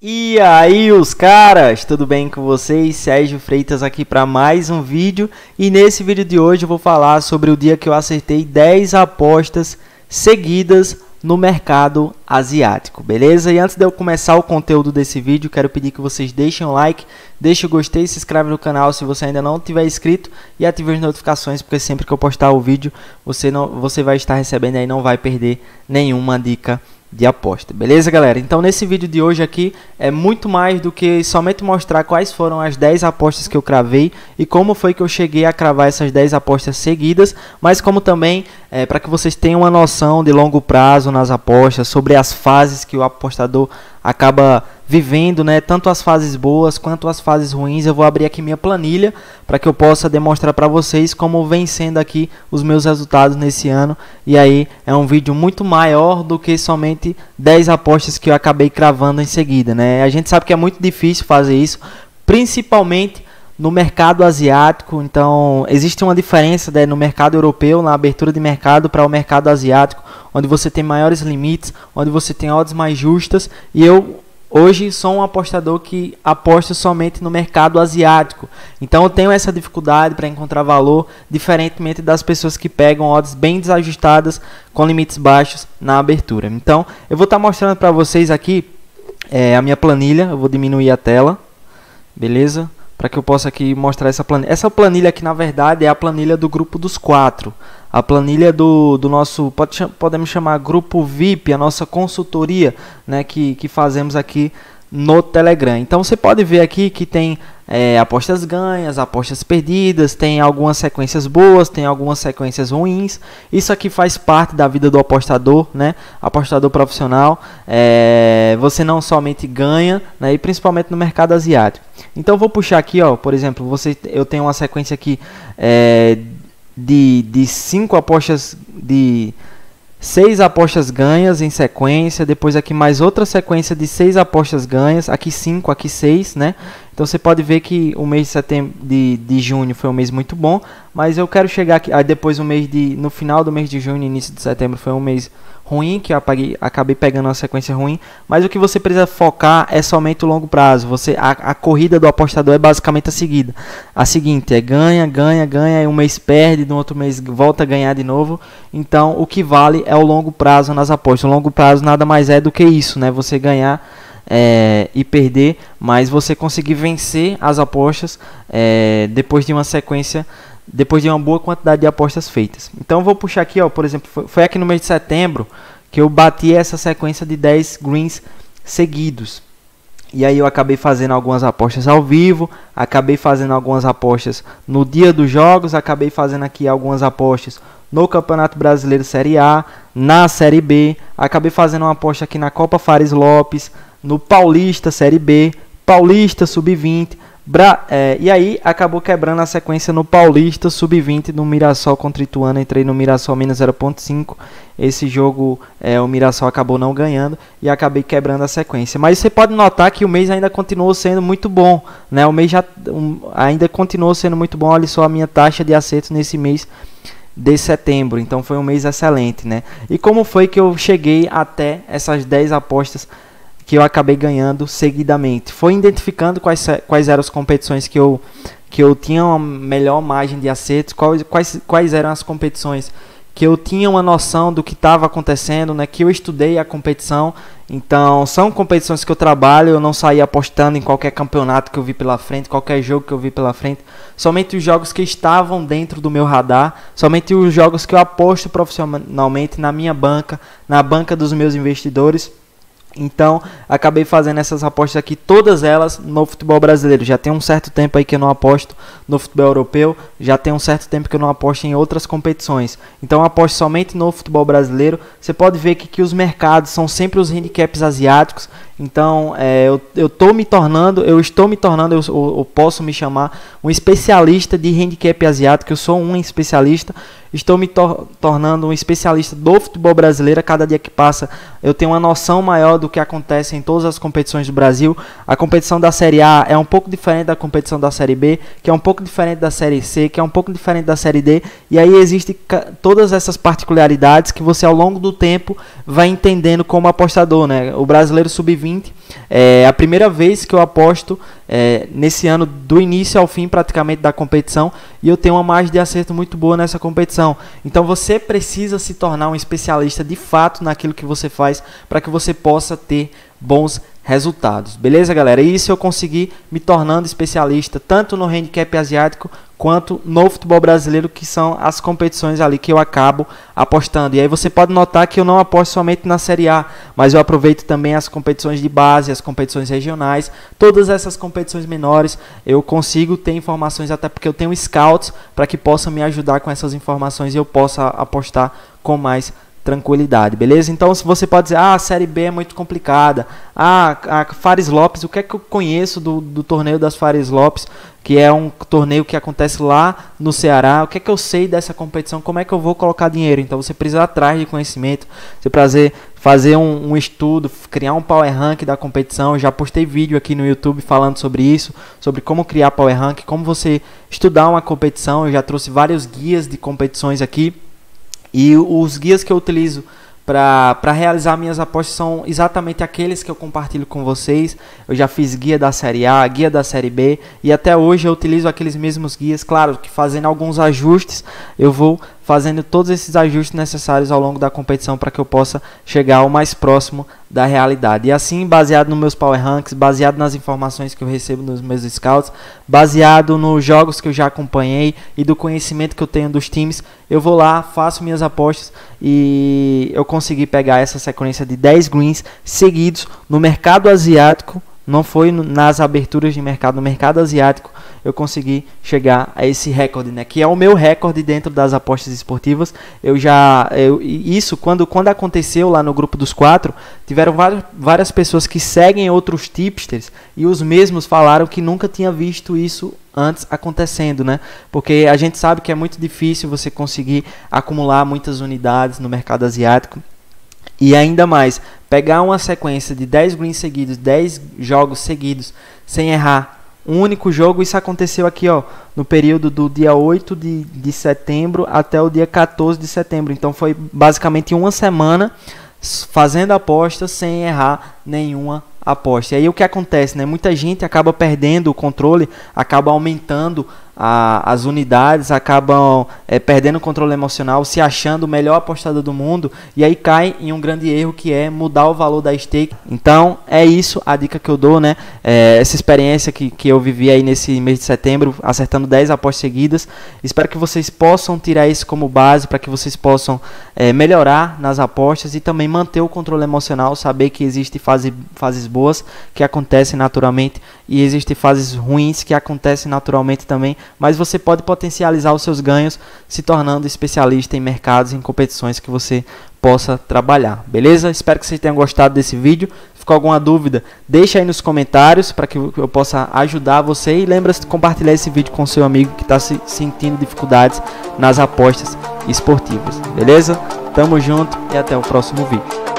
E aí, os caras, tudo bem com vocês? Sérgio Freitas aqui para mais um vídeo. E nesse vídeo de hoje eu vou falar sobre o dia que eu acertei 10 apostas seguidas no mercado asiático, beleza? E antes de eu começar o conteúdo desse vídeo, quero pedir que vocês deixem um like, deixem o gostei, se inscreve no canal se você ainda não tiver inscrito e ative as notificações, porque sempre que eu postar o vídeo, você não você vai estar recebendo e não vai perder nenhuma dica de aposta. Beleza, galera? Então, nesse vídeo de hoje aqui é muito mais do que somente mostrar quais foram as 10 apostas que eu cravei e como foi que eu cheguei a cravar essas 10 apostas seguidas, mas como também é, para que vocês tenham uma noção de longo prazo nas apostas, sobre as fases que o apostador acaba vivendo, né, tanto as fases boas quanto as fases ruins. Eu vou abrir aqui minha planilha para que eu possa demonstrar para vocês como vem sendo aqui os meus resultados nesse ano. E aí é um vídeo muito maior do que somente 10 apostas que eu acabei cravando em seguida, né? A gente sabe que é muito difícil fazer isso, principalmente no mercado asiático. Então, existe uma diferença né, no mercado europeu, na abertura de mercado para o mercado asiático onde você tem maiores limites, onde você tem odds mais justas. E eu hoje sou um apostador que aposta somente no mercado asiático. Então eu tenho essa dificuldade para encontrar valor, diferentemente das pessoas que pegam odds bem desajustadas com limites baixos na abertura. Então eu vou estar tá mostrando para vocês aqui é, a minha planilha. Eu vou diminuir a tela, beleza? para que eu possa aqui mostrar essa planilha. Essa planilha aqui, na verdade, é a planilha do grupo dos quatro. A planilha do, do nosso, pode, podemos chamar grupo VIP, a nossa consultoria né, que, que fazemos aqui no Telegram. Então você pode ver aqui que tem é, apostas ganhas, apostas perdidas, tem algumas sequências boas, tem algumas sequências ruins. Isso aqui faz parte da vida do apostador, né? Apostador profissional, é, você não somente ganha, né? E principalmente no mercado asiático. Então vou puxar aqui, ó, por exemplo, você, eu tenho uma sequência aqui é, de de cinco apostas de seis apostas ganhas em sequência, depois aqui mais outra sequência de seis apostas ganhas, aqui cinco, aqui seis, né? Então você pode ver que o mês de, setembro, de, de junho foi um mês muito bom, mas eu quero chegar aqui, aí depois o mês de, no final do mês de junho, início de setembro foi um mês ruim, que eu apaguei, acabei pegando uma sequência ruim, mas o que você precisa focar é somente o longo prazo. Você a, a corrida do apostador é basicamente a seguida. A seguinte é ganha, ganha, ganha, e um mês perde, no outro mês volta a ganhar de novo. Então, o que vale é o longo prazo nas apostas. O longo prazo nada mais é do que isso, né? Você ganhar é, e perder, mas você conseguir vencer as apostas é, depois de uma sequência, depois de uma boa quantidade de apostas feitas. Então vou puxar aqui, ó, por exemplo, foi aqui no mês de setembro que eu bati essa sequência de 10 greens seguidos. E aí eu acabei fazendo algumas apostas ao vivo, acabei fazendo algumas apostas no dia dos jogos, acabei fazendo aqui algumas apostas no Campeonato Brasileiro Série A, na Série B, acabei fazendo uma aposta aqui na Copa Fares Lopes, no Paulista Série B, Paulista Sub-20, Bra é, e aí acabou quebrando a sequência no Paulista Sub-20 no Mirassol contra Ituano. Entrei no Mirassol menos 0.5. Esse jogo é, o Mirassol acabou não ganhando e acabei quebrando a sequência. Mas você pode notar que o mês ainda continuou sendo muito bom. Né? O mês já, um, ainda continuou sendo muito bom. Olha só a minha taxa de acerto nesse mês de setembro. Então foi um mês excelente. Né? E como foi que eu cheguei até essas 10 apostas? que eu acabei ganhando seguidamente. Foi identificando quais, quais eram as competições que eu, que eu tinha uma melhor margem de acerto, quais, quais, quais eram as competições que eu tinha uma noção do que estava acontecendo, né? Que eu estudei a competição. Então, são competições que eu trabalho, eu não saí apostando em qualquer campeonato que eu vi pela frente, qualquer jogo que eu vi pela frente. Somente os jogos que estavam dentro do meu radar, somente os jogos que eu aposto profissionalmente na minha banca, na banca dos meus investidores. Então, acabei fazendo essas apostas aqui, todas elas no futebol brasileiro. Já tem um certo tempo aí que eu não aposto no futebol europeu, já tem um certo tempo que eu não aposto em outras competições. Então, aposto somente no futebol brasileiro. Você pode ver que, que os mercados são sempre os handicaps asiáticos, então, é, eu, eu tô me tornando, eu estou me tornando, eu, eu, posso me chamar um especialista de handicap asiático. Eu sou um especialista, estou me tor tornando um especialista do futebol brasileiro. A cada dia que passa, eu tenho uma noção maior do que acontece em todas as competições do Brasil. A competição da Série A é um pouco diferente da competição da Série B, que é um pouco diferente da Série C, que é um pouco diferente da Série D. E aí existem todas essas particularidades que você, ao longo do tempo, vai entendendo como apostador, né? O brasileiro sub 2020. É a primeira vez que eu aposto é, nesse ano, do início ao fim praticamente da competição, e eu tenho uma margem de acerto muito boa nessa competição. Então você precisa se tornar um especialista de fato naquilo que você faz para que você possa ter bons resultados. Beleza, galera? E isso eu consegui me tornando especialista tanto no handicap asiático quanto no futebol brasileiro, que são as competições ali que eu acabo apostando. E aí você pode notar que eu não aposto somente na Série A, mas eu aproveito também as competições de base, as competições regionais, todas essas competições menores, eu consigo ter informações até porque eu tenho scouts para que possam me ajudar com essas informações e eu possa apostar com mais tranquilidade, beleza? Então, se você pode dizer, ah, a Série B é muito complicada, ah, a Fares Lopes, o que é que eu conheço do, do torneio das Fares Lopes? que é um torneio que acontece lá no Ceará. O que é que eu sei dessa competição? Como é que eu vou colocar dinheiro? Então você precisa atrás de conhecimento, você prazer fazer um, um, estudo, criar um power rank da competição. Eu já postei vídeo aqui no YouTube falando sobre isso, sobre como criar power rank, como você estudar uma competição. Eu já trouxe vários guias de competições aqui. E os guias que eu utilizo para realizar minhas apostas são exatamente aqueles que eu compartilho com vocês. Eu já fiz guia da série A, guia da série B e até hoje eu utilizo aqueles mesmos guias, claro que fazendo alguns ajustes eu vou fazendo todos esses ajustes necessários ao longo da competição para que eu possa chegar o mais próximo da realidade. E assim, baseado nos meus power ranks, baseado nas informações que eu recebo nos meus scouts, baseado nos jogos que eu já acompanhei e do conhecimento que eu tenho dos times, eu vou lá, faço minhas apostas e eu consegui pegar essa sequência de 10 greens seguidos no mercado asiático não foi nas aberturas de mercado, no mercado asiático, eu consegui chegar a esse recorde, né? Que é o meu recorde dentro das apostas esportivas. Eu já, eu, isso quando, quando aconteceu lá no grupo dos quatro, tiveram várias, várias pessoas que seguem outros tipsters e os mesmos falaram que nunca tinha visto isso antes acontecendo, né? Porque a gente sabe que é muito difícil você conseguir acumular muitas unidades no mercado asiático. E ainda mais, pegar uma sequência de 10 greens seguidos, 10 jogos seguidos, sem errar um único jogo, isso aconteceu aqui ó, no período do dia 8 de, de setembro até o dia 14 de setembro. Então foi basicamente uma semana fazendo aposta sem errar nenhuma aposta. E aí o que acontece, né? Muita gente acaba perdendo o controle, acaba aumentando a, as unidades acabam é, perdendo o controle emocional, se achando o melhor apostador do mundo e aí cai em um grande erro que é mudar o valor da stake. Então é isso a dica que eu dou, né? É, essa experiência que, que eu vivi aí nesse mês de setembro, acertando 10 apostas seguidas. Espero que vocês possam tirar isso como base para que vocês possam é, melhorar nas apostas e também manter o controle emocional, saber que existem fase, fases boas que acontecem naturalmente e existem fases ruins que acontecem naturalmente também mas você pode potencializar os seus ganhos se tornando especialista em mercados, em competições que você possa trabalhar. Beleza? Espero que vocês tenham gostado desse vídeo. Se ficou alguma dúvida, deixa aí nos comentários para que eu possa ajudar você e lembra de compartilhar esse vídeo com seu amigo que está se sentindo dificuldades nas apostas esportivas. Beleza? Tamo junto e até o próximo vídeo.